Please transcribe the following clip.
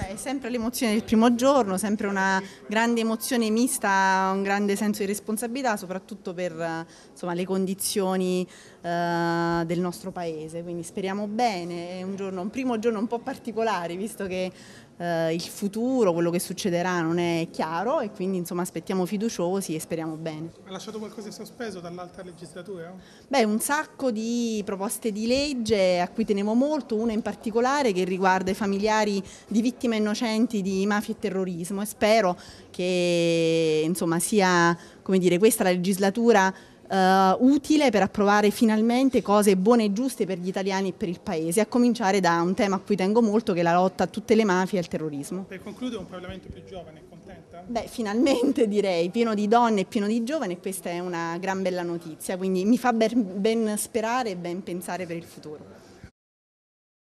Beh, è sempre l'emozione del primo giorno, sempre una grande emozione mista, un grande senso di responsabilità, soprattutto per insomma, le condizioni eh, del nostro paese. Quindi speriamo bene, è un, giorno, un primo giorno un po' particolare, visto che eh, il futuro, quello che succederà non è chiaro e quindi insomma aspettiamo fiduciosi e speriamo bene. Ha lasciato qualcosa in sospeso dall'altra legislatura? Beh, un sacco di proposte di legge a cui tenevo molto, una in particolare che riguarda i familiari di vittime innocenti di mafia e terrorismo e spero che insomma sia come dire, questa la legislatura eh, utile per approvare finalmente cose buone e giuste per gli italiani e per il Paese, a cominciare da un tema a cui tengo molto che è la lotta a tutte le mafie e al terrorismo. Per concludere un Parlamento più giovane, contenta? Beh, finalmente direi, pieno di donne e pieno di giovani, questa è una gran bella notizia, quindi mi fa ben sperare e ben pensare per il futuro.